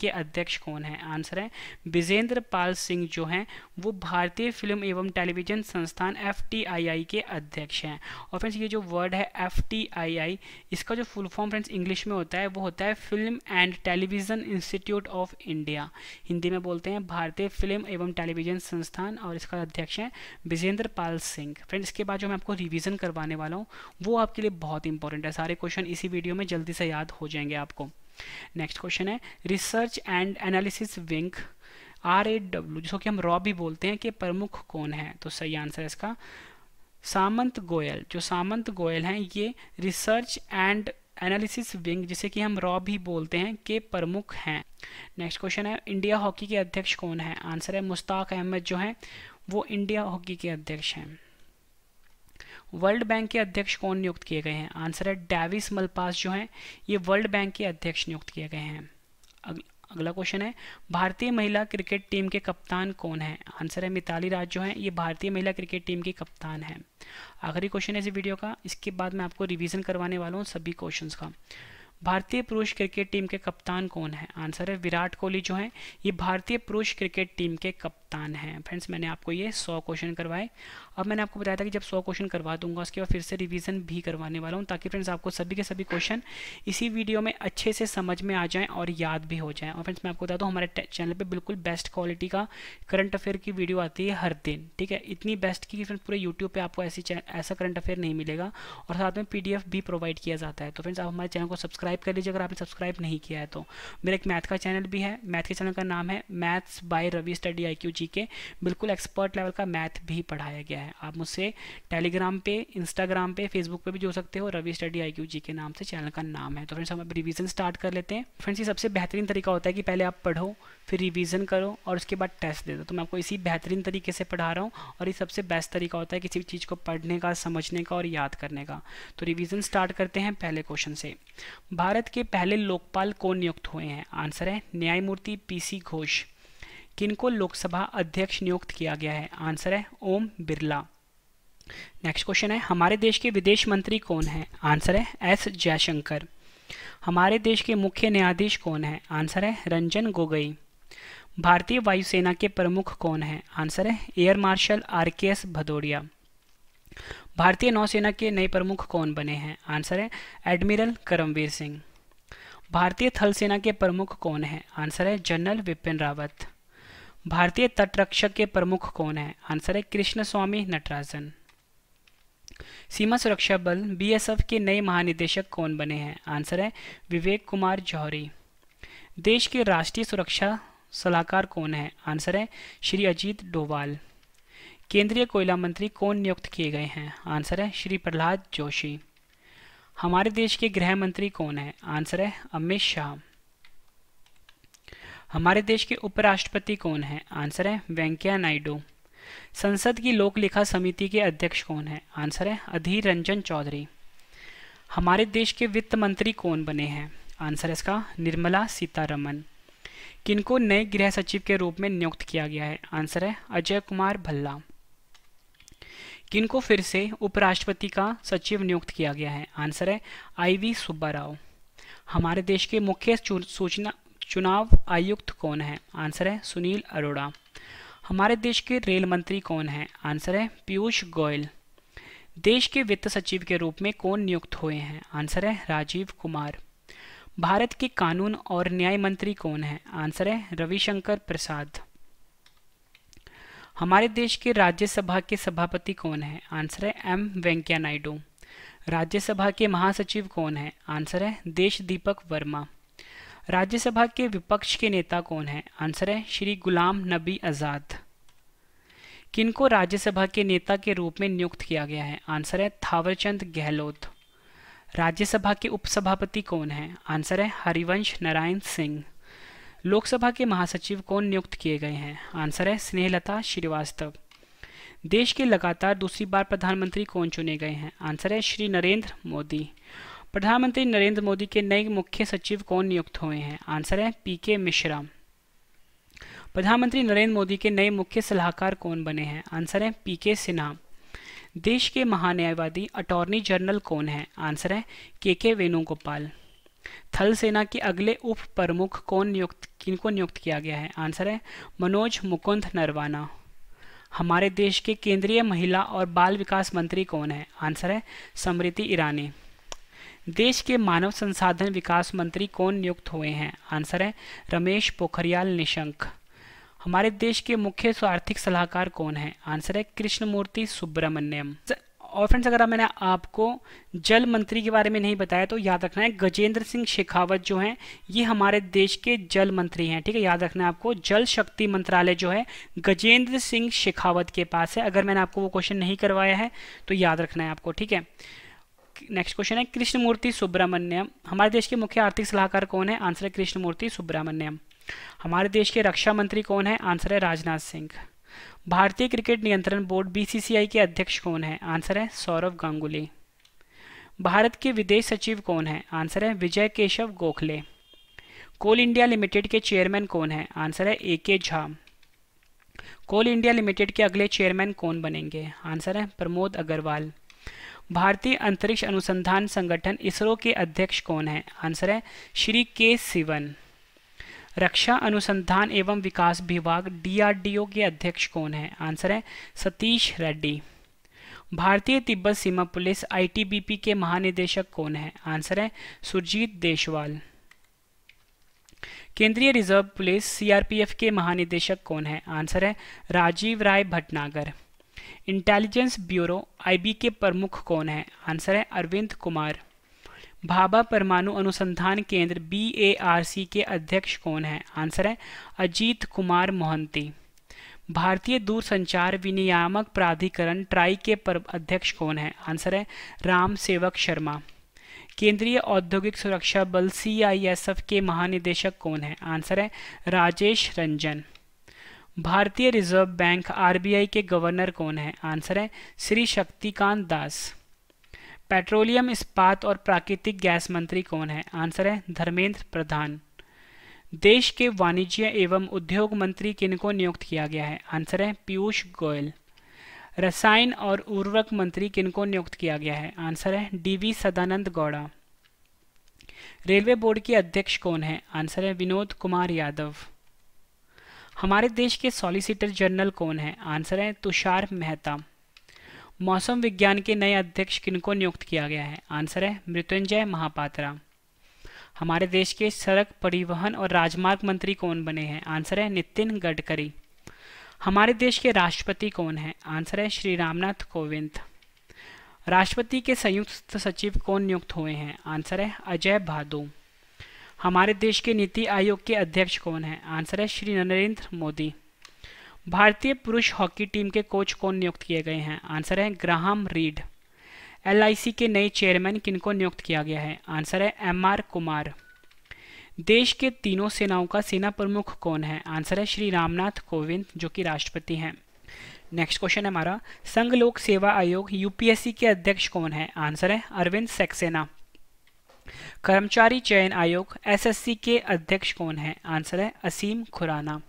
के अध्यक्ष कौन है आंसर है विजेंद्र पाल सिंह जो हैं वो भारतीय फिल्म एवं टेलीविजन संस्थान एफ के अध्यक्ष हैं और फ्रेंड्स ये जो वर्ड है एफ इसका जो फुल फॉर्म फ्रेंड्स इंग्लिश में होता है वो होता है Film and Television Institute of India Hindi में बोलते हैं भारतीय फिल्म एवं टेलीविजन संस्थान और इसका अध्यक्ष है विजेंद्र पाल सिंह फ्रेंड्स इसके बाद जो मैं आपको रिविजन करवाने वाला हूँ वो आपके लिए बहुत इंपॉर्टेंट है है सारे क्वेश्चन इसी वीडियो में जल्दी से याद हो जाएंगे आपको नेक्स्ट क्वेश्चन है research and analysis wing R A W जिसको कि हम रॉ भी बोलते हैं कि प्रमुख कौन है तो सही आंसर है इसका सामंत गोयल जो सामंत गोयल हैं ये रिसर्च एंड एनालिसिस विंग जिसे कि हम रॉ भी बोलते हैं के प्रमुख हैं नेक्स्ट क्वेश्चन है इंडिया हॉकी के अध्यक्ष कौन है आंसर है मुश्ताक अहमद जो हैं वो इंडिया हॉकी के अध्यक्ष हैं वर्ल्ड बैंक के अध्यक्ष कौन नियुक्त किए गए हैं आंसर है डेविस मलपास जो हैं ये वर्ल्ड बैंक के अध्यक्ष नियुक्त किए गए हैं अगला क्वेश्चन है भारतीय महिला क्रिकेट टीम के कप्तान कौन है आंसर है मिताली राज जो है ये भारतीय महिला क्रिकेट टीम की कप्तान है आखिरी क्वेश्चन है इस वीडियो का इसके बाद मैं आपको रिवीजन करवाने वाला हूँ सभी क्वेश्चन का भारतीय पुरुष क्रिकेट टीम के कप्तान कौन है आंसर है विराट कोहली जो है ये भारतीय पुरुष क्रिकेट टीम के कप्तान हैं फ्रेंड्स मैंने आपको ये सौ क्वेश्चन करवाए अब मैंने आपको बताया था कि जब सौ क्वेश्चन करवा दूंगा उसके बाद फिर से रिवीजन भी करवाने वाला हूँ ताकि फ्रेंड्स आपको सभी के सभी क्वेश्चन इसी वीडियो में अच्छे से समझ में आ जाएँ और याद भी हो जाएँ और फ्रेंड्स मैं आपको बता दूँ हमारे चैनल पर बिल्कुल बेस्ट क्वालिटी का करंट अफेयर की वीडियो आती है हर दिन ठीक है इतनी बेस्ट की फ्रेंड्स पूरे यूट्यूब पर आपको ऐसी ऐसा करंट अफेयर नहीं मिलेगा और साथ में पी भी प्रोवाइड किया जाता है तो फ्रेंड्स आप हमारे चैनल को सब्सक्राइब सब्सक्राइब कर लीजिए अगर आपने सब्सक्राइब नहीं किया है तो मेरा एक मैथ का चैनल भी है मैथ के चैनल का नाम है maths by Ravi study I Q G K बिल्कुल एक्सपर्ट लेवल का मैथ भी पढ़ाया गया है आप मुझसे टेलीग्राम पे इंस्टाग्राम पे फेसबुक पे भी जुड़ सकते हो Ravi study I Q G K नाम से चैनल का नाम है तो फ्रेंड्स हम अब रिविजन स्टार्ट कर लेते हैं फ्रेंड्स ये सबसे बेहतरीन तरीका होता है कि पहले आप पढ़ो फिर रिविजन करो और उसके बाद टेस्ट दे दो तो मैं आपको इसी बेहतरीन तरीके से पढ़ा रहा हूँ और ये सबसे बेस्ट तरीका होता है किसी भी चीज़ को पढ़ने का समझने का और याद करने का तो रिवीजन स्टार्ट करते हैं पहले क्वेश्चन से भारत के पहले लोकपाल कौन नियुक्त हुए हैं आंसर है न्यायमूर्ति पीसी घोष किनको लोकसभा अध्यक्ष नियुक्त किया गया है आंसर है ओम बिरला नेक्स्ट क्वेश्चन है हमारे देश के विदेश मंत्री कौन है आंसर है एस जयशंकर हमारे देश के मुख्य न्यायाधीश कौन है आंसर है रंजन गोगोई भारतीय वायुसेना के प्रमुख कौन है आंसर है air marshal R K S Bhadauria भारतीय नौसेना के नए प्रमुख कौन बने हैं आंसर है एडमिरल करमवीर सिंह भारतीय थल सेना के प्रमुख कौन है आंसर है जनरल विपिन रावत भारतीय तटरक्षक के प्रमुख कौन है आंसर है कृष्ण स्वामी नटराजन सीमा सुरक्षा बल बीएसएफ के नए महानिदेशक कौन बने हैं आंसर है विवेक कुमार जौहरी देश के राष्ट्रीय सुरक्षा सलाहकार कौन है आंसर है श्री अजीत डोवाल केंद्रीय कोयला मंत्री कौन नियुक्त किए गए हैं आंसर है श्री प्रहलाद जोशी हमारे देश के गृह मंत्री कौन है आंसर है अमित शाह हमारे देश के उपराष्ट्रपति कौन है आंसर है वेंकैया नायडू संसद की लोक लेखा समिति के अध्यक्ष कौन है आंसर है अधीर रंजन चौधरी हमारे देश के वित्त मंत्री कौन बने हैं आंसर है इसका निर्मला सीतारमन किनको नए गृह सचिव के रूप में नियुक्त किया गया है आंसर है अजय कुमार भल्ला किनको फिर से उपराष्ट्रपति का सचिव नियुक्त किया गया है आंसर है आई वी सुब्बा राव हमारे देश के मुख्य सूचना चुनाव आयुक्त कौन है आंसर है सुनील अरोड़ा हमारे देश के रेल मंत्री कौन है आंसर है पीयूष गोयल देश के वित्त सचिव के रूप में कौन नियुक्त हुए हैं आंसर है राजीव कुमार भारत के कानून और न्याय मंत्री कौन है आंसर है रविशंकर प्रसाद हमारे देश के राज्यसभा के सभापति कौन है आंसर है एम वेंकैया नायडू राज्यसभा के महासचिव कौन है आंसर है देश दीपक वर्मा राज्यसभा के विपक्ष के नेता कौन है आंसर है श्री गुलाम नबी आज़ाद किनको राज्यसभा के नेता के रूप में नियुक्त किया गया है आंसर है थावरचंद गहलोत राज्यसभा के उपसभापति कौन है आंसर है हरिवंश नारायण सिंह लोकसभा के महासचिव कौन नियुक्त किए गए हैं आंसर है स्नेहलता श्रीवास्तव देश के लगातार दूसरी बार प्रधानमंत्री कौन चुने गए हैं आंसर है श्री नरेंद्र मोदी प्रधानमंत्री नरेंद्र मोदी के नए मुख्य सचिव कौन नियुक्त हुए हैं आंसर है पी के मिश्रा प्रधानमंत्री नरेंद्र मोदी के नए मुख्य सलाहकार कौन बने हैं आंसर है पी के सिन्हा देश के महान्यायवादी अटॉर्नी जनरल कौन है आंसर है के के वेणुगोपाल थल सेना के अगले उप प्रमुख कौन नियुक्त किनको नियुक्त किया गया है आंसर है मनोज मुकुंद नरवाना हमारे देश के केंद्रीय महिला और बाल विकास मंत्री कौन है आंसर है स्मृति ईरानी देश के मानव संसाधन विकास मंत्री कौन नियुक्त हुए हैं आंसर है रमेश पोखरियाल निशंक हमारे देश के मुख्य स्वार्थिक सलाहकार कौन है आंसर है कृष्णमूर्ति सुब्रमण्यम और फ्रेंड्स अगर मैंने आपको जल मंत्री के बारे में नहीं बताया तो याद रखना है गजेंद्र सिंह शेखावत जो हैं ये हमारे देश के जल मंत्री हैं ठीक है याद रखना है आपको जल शक्ति मंत्रालय जो है गजेंद्र सिंह शेखावत के पास है अगर मैंने आपको वो क्वेश्चन नहीं करवाया है तो याद रखना है आपको ठीक है नेक्स्ट क्वेश्चन है कृष्णमूर्ति सुब्रमण्यम हमारे देश के मुख्य आर्थिक सलाहकार कौन है आंसर है कृष्णमूर्ति सुब्रमण्यम हमारे देश के रक्षा मंत्री कौन है आंसर है राजनाथ सिंह भारतीय क्रिकेट नियंत्रण बोर्ड बीसीसीआई के अध्यक्ष कौन है आंसर है सौरव गांगुली भारत के विदेश सचिव कौन है आंसर है Vijay Keshav Gokhale coal India limited के चेयरमैन कौन है आंसर है ए के झा कोल इंडिया लिमिटेड के अगले चेयरमैन कौन बनेंगे आंसर है प्रमोद अग्रवाल भारतीय अंतरिक्ष अनुसंधान संगठन इसरो के अध्यक्ष कौन है आंसर है श्री के सिवन रक्षा अनुसंधान एवं विकास विभाग डीआरडीओ के अध्यक्ष कौन है आंसर है सतीश रेड्डी भारतीय तिब्बत सीमा पुलिस आईटीबीपी के महानिदेशक कौन है आंसर है सुरजीत देशवाल केंद्रीय रिजर्व पुलिस सीआरपीएफ के महानिदेशक कौन है आंसर है Rajiv Rai Bhatnagar intelligence bureau IB के प्रमुख कौन है आंसर है अरविंद कुमार भाभा परमाणु अनुसंधान केंद्र बी के अध्यक्ष कौन है आंसर है अजीत कुमार मोहंती भारतीय दूरसंचार विनियामक प्राधिकरण ट्राई के पर अध्यक्ष कौन है आंसर है राम सेवक शर्मा केंद्रीय औद्योगिक सुरक्षा बल एफ के महानिदेशक कौन है आंसर है राजेश रंजन भारतीय रिजर्व बैंक आई के गवर्नर कौन है आंसर है श्री शक्तिकांत दास पेट्रोलियम इस्पात और प्राकृतिक गैस मंत्री कौन है आंसर है धर्मेंद्र प्रधान देश के वाणिज्य एवं उद्योग मंत्री किनको नियुक्त किया गया है आंसर है पीयूष गोयल रसायन और उर्वरक मंत्री किन को नियुक्त किया गया है आंसर है DV Sadananda Gowda railway board के अध्यक्ष कौन है आंसर है विनोद कुमार यादव हमारे देश के सॉलिसिटर जनरल कौन है आंसर है तुषार मेहता मौसम विज्ञान के नए अध्यक्ष किनको नियुक्त किया गया है आंसर है मृत्युंजय महापात्रा हमारे देश के सड़क परिवहन और राजमार्ग मंत्री कौन बने हैं आंसर है नितिन गडकरी हमारे देश के राष्ट्रपति कौन हैं आंसर है श्री रामनाथ कोविंद राष्ट्रपति के संयुक्त सचिव कौन नियुक्त हुए हैं आंसर है अजय भादो हमारे देश के नीति आयोग के अध्यक्ष कौन हैं आंसर है श्री नरेंद्र मोदी भारतीय पुरुष हॉकी टीम के कोच कौन नियुक्त किए गए हैं आंसर है ग्राहम रीड एल के नए चेयरमैन किनको नियुक्त किया गया है आंसर है एम आर कुमार देश के तीनों सेनाओं का सेना प्रमुख कौन है आंसर है श्री रामनाथ कोविंद जो कि राष्ट्रपति हैं नेक्स्ट क्वेश्चन है हमारा संघ लोक सेवा आयोग यूपीएससी के अध्यक्ष कौन है आंसर है अरविंद सक्सेना कर्मचारी चयन आयोग एसएससी के अध्यक्ष कौन है आंसर है असीम खुराना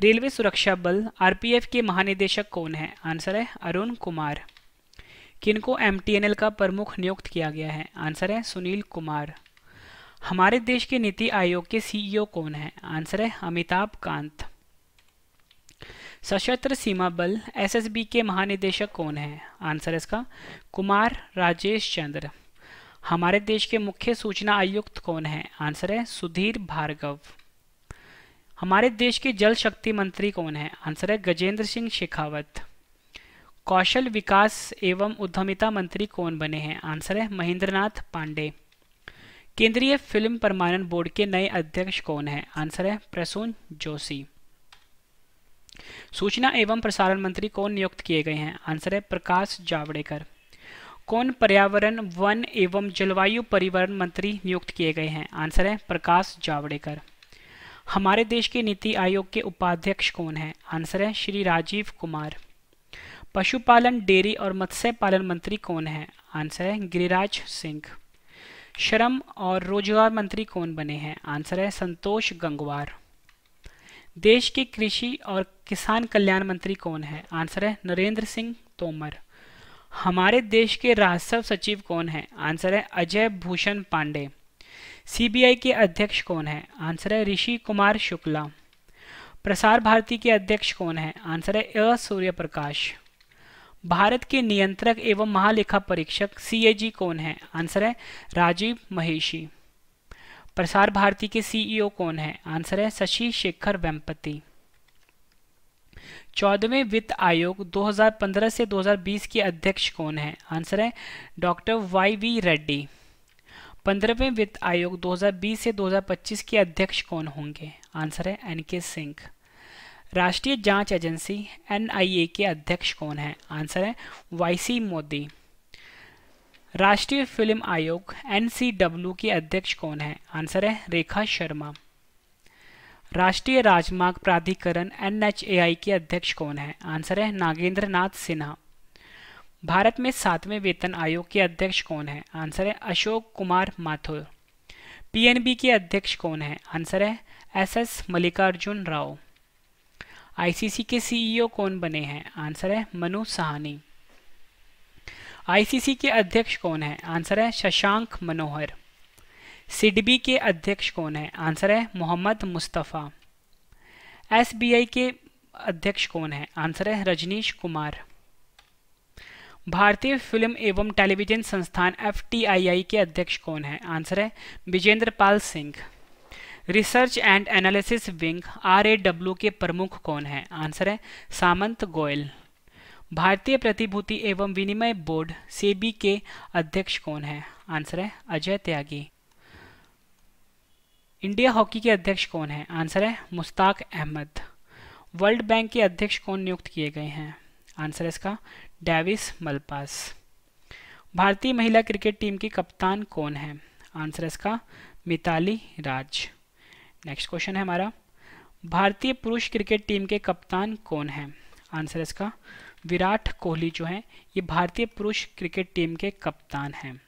रेलवे सुरक्षा बल आरपीएफ के महानिदेशक कौन है आंसर है अरुण कुमार किनको एमटीएनएल का प्रमुख नियुक्त किया गया है आंसर है सुनील कुमार हमारे देश के नीति आयोग के सीईओ e कौन है आंसर है अमिताभ कांत सशस्त्र सीमा बल एसएसबी के महानिदेशक कौन है आंसर इसका कुमार राजेश चंद्र हमारे देश के मुख्य सूचना आयुक्त कौन है आंसर है सुधीर भार्गव हमारे देश के जल शक्ति मंत्री कौन है आंसर है गजेंद्र सिंह शेखावत कौशल विकास एवं उद्यमिता मंत्री कौन बने हैं आंसर है महेंद्रनाथ पांडे केंद्रीय फिल्म प्रमाणन बोर्ड के नए अध्यक्ष कौन है आंसर है प्रसून जोशी सूचना एवं प्रसारण मंत्री कौन नियुक्त किए गए हैं आंसर है प्रकाश जावड़ेकर कौन पर्यावरण वन एवं जलवायु परिवहन मंत्री नियुक्त किए गए हैं आंसर है प्रकाश जावड़ेकर हमारे देश के नीति आयोग के उपाध्यक्ष कौन हैं आंसर है श्री राजीव कुमार पशुपालन डेयरी और मत्स्य पालन मंत्री कौन है आंसर है गिरिराज सिंह श्रम और रोजगार मंत्री कौन बने हैं आंसर है संतोष गंगवार देश के कृषि और किसान कल्याण मंत्री कौन है आंसर है नरेंद्र सिंह तोमर हमारे देश के राजस्व सचिव कौन है आंसर है अजय भूषण पांडे सीबीआई के अध्यक्ष कौन है आंसर है ऋषि कुमार शुक्ला प्रसार भारती के अध्यक्ष कौन है आंसर है अ सूर्य प्रकाश भारत के नियंत्रक एवं महालेखा परीक्षक सीएजी कौन है आंसर है राजीव महेशी प्रसार भारती के सीईओ e कौन है आंसर है शशि शेखर वेम्पति चौदहवें वित्त आयोग 2015 से 2020 के अध्यक्ष कौन है आंसर है डॉक्टर वाई वी रेड्डी पंद्रहवें वित्त आयोग 2020 से 2025 के अध्यक्ष कौन होंगे आंसर है एन के सिंह राष्ट्रीय जांच एजेंसी एन के अध्यक्ष कौन है आंसर है वाईसी मोदी राष्ट्रीय फिल्म आयोग डब्ल्यू के अध्यक्ष कौन है आंसर है रेखा शर्मा राष्ट्रीय राजमार्ग प्राधिकरण एन के अध्यक्ष कौन है आंसर है नागेंद्र नाथ सिन्हा भारत में सातवें वेतन आयोग के अध्यक्ष कौन है आंसर है अशोक कुमार माथुर पीएनबी के अध्यक्ष कौन है आंसर है S S Mallikarjun Rao ICC के सीईओ e कौन बने हैं आंसर है मनु सहानी आईसीसी के अध्यक्ष कौन है आंसर है शशांक मनोहर सिडबी के अध्यक्ष कौन है आंसर है मोहम्मद मुस्तफ़ा एसबीआई के अध्यक्ष कौन है आंसर है रजनीश कुमार भारतीय फिल्म एवं टेलीविजन संस्थान एफ के अध्यक्ष कौन है आंसर है Vijender Pal Singh research and analysis wing R के प्रमुख कौन है आंसर है सामंत गोयल भारतीय प्रतिभूति एवं विनिमय बोर्ड सेबी के अध्यक्ष कौन है आंसर है अजय त्यागी इंडिया हॉकी के अध्यक्ष कौन है आंसर है मुश्ताक अहमद वर्ल्ड बैंक के अध्यक्ष कौन नियुक्त किए गए हैं आंसर इसका डेविस मलपास भारतीय महिला क्रिकेट टीम की कप्तान कौन है आंसर इसका मिताली राज नेक्स्ट क्वेश्चन है हमारा भारतीय पुरुष क्रिकेट टीम के कप्तान कौन है आंसर इसका विराट कोहली जो है ये भारतीय पुरुष क्रिकेट टीम के कप्तान हैं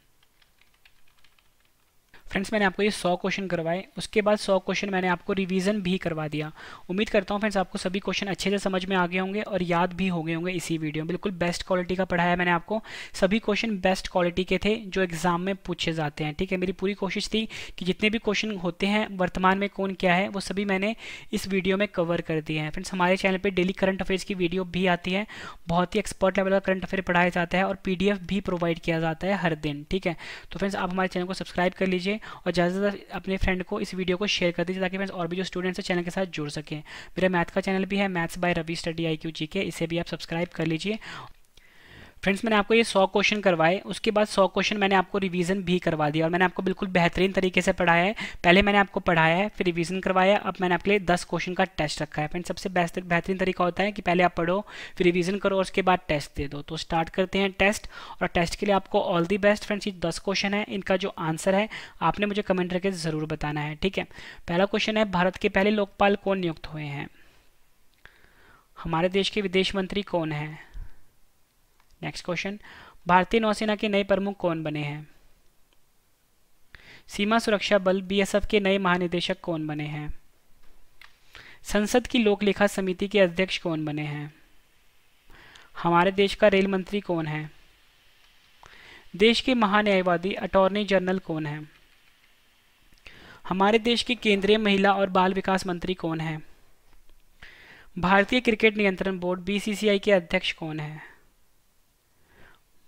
फ्रेंड्स मैंने आपको ये सौ क्वेश्चन करवाए उसके बाद सौ क्वेश्चन मैंने आपको रिवीजन भी करवा दिया उम्मीद करता हूँ फ्रेंड्स आपको सभी क्वेश्चन अच्छे से समझ में आ गए होंगे और याद भी हो गए होंगे इसी वीडियो में बिल्कुल बेस्ट क्वालिटी का पढ़ाया मैंने आपको सभी क्वेश्चन बेस्ट क्वालिटी के थे जो एग्जाम में पूछे जाते हैं ठीक है मेरी पूरी कोशिश थी कि जितने भी क्वेश्चन होते हैं वर्तमान में कौन क्या है वो सभी मैंने इस वीडियो में कवर कर दिए हैं फ्रेंड्स हमारे चैनल पर डेली करंट अफेयर्स की वीडियो भी आती है बहुत ही एक्सपर्ट लेवल का करंट अफेयर पढ़ाया जाता है और पी भी प्रोवाइड किया जाता है हर दिन ठीक है तो फ्रेंड्स आप हमारे चैनल को सब्सक्राइब कर लीजिए करें और ज़्यादा से ज़्यादा अपने फ्रेंड को इस वीडियो को शेयर कर दीजिए ताकि फ्रेंड्स और भी जो स्टूडेंट्स हैं चैनल के साथ जुड़ सकें मेरा मैथ का चैनल भी है maths by Ravi study I Q G K इसे भी आप सब्सक्राइब कर लीजिए फ्रेंड्स मैंने आपको ये सौ क्वेश्चन करवाए उसके बाद सौ क्वेश्चन मैंने आपको रिवीजन भी करवा दिया और मैंने आपको बिल्कुल बेहतरीन तरीके से पढ़ाया है पहले मैंने आपको पढ़ाया है फिर रिवीजन करवाया अब मैंने आपके लिए दस क्वेश्चन का टेस्ट रखा है फ्रेंड्स सबसे बेहतरीन तरीका होता है कि पहले आप पढ़ो फिर रिविजन करो उसके बाद टेस्ट दे दो तो स्टार्ट करते हैं टेस्ट और टेस्ट के लिए आपको ऑल दी बेस्ट फ्रेंड्स ये दस क्वेश्चन है इनका जो आंसर है आपने मुझे कमेंट करके ज़रूर बताना है ठीक है पहला क्वेश्चन है भारत के पहले लोकपाल कौन नियुक्त हुए हैं हमारे देश के विदेश मंत्री कौन हैं नेक्स्ट क्वेश्चन भारतीय नौसेना के नए प्रमुख कौन बने हैं सीमा सुरक्षा बल बीएसएफ के नए महानिदेशक कौन बने हैं संसद की लोकलेखा समिति के अध्यक्ष कौन बने हैं हमारे देश का रेल मंत्री कौन है देश के महान्यायवादी अटॉर्नी जनरल कौन है हमारे देश की केंद्रीय महिला और बाल विकास मंत्री कौन है भारतीय क्रिकेट नियंत्रण बोर्ड बीसीसीआई के अध्यक्ष कौन है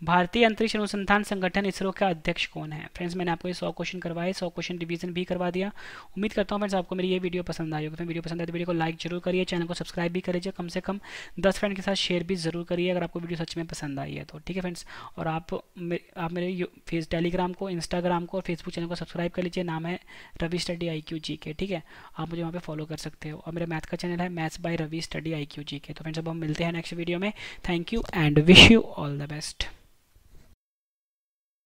भारतीय अंतरिक्ष अनुसंधान संगठन इसरो का अध्यक्ष कौन है फ्रेंड्स मैंने आपको ये सौ क्वेश्चन करवाए सौ क्वेश्चन रिवीजन भी करवा दिया उम्मीद करता हूँ फ्रेंड्स आपको मेरी ये वीडियो पसंद आई होगी वीडियो तो पसंद आए तो वीडियो को लाइक जरूर करिए चैनल को सब्सक्राइब भी करिए कम से कम दस फ्रेंड के साथ शेयर भी जरूर करिए अगर आपको वीडियो सच में पसंद आई है तो ठीक है फ्रेंड्स और आप आप मेरे फेस टेलीग्राम को इंस्टाग्राम को और फेसबुक चैनल को सब्सक्राइब कर लीजिए नाम है Ravi study I Q G K ठीक है आप मुझे वहाँ पर फॉलो कर सकते हो और मेरे मैथ का चैनल है maths by Ravi study I Q G K तो फ्रेंड्स अब हम मिलते हैं नेक्स्ट वीडियो में thank you and wish you all the best